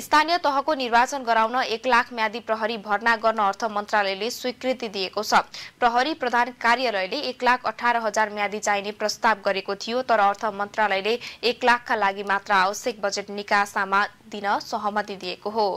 स्थानीय तहको निर्वाचन गराउन एक लाख म्यादी प्रहरी भर्ना गर्न अर्थ मन्त्रालयले स्वीकृति दिएको छ प्रहरी प्रधान कार्यालयले एक लाख अठार हजार म्यादी चाहिने प्रस्ताव गरेको थियो तर अर्थ मन्त्रालयले एक लाखका लागि मात्र आवश्यक बजेट निकासामा दिन सहमति दिएको हो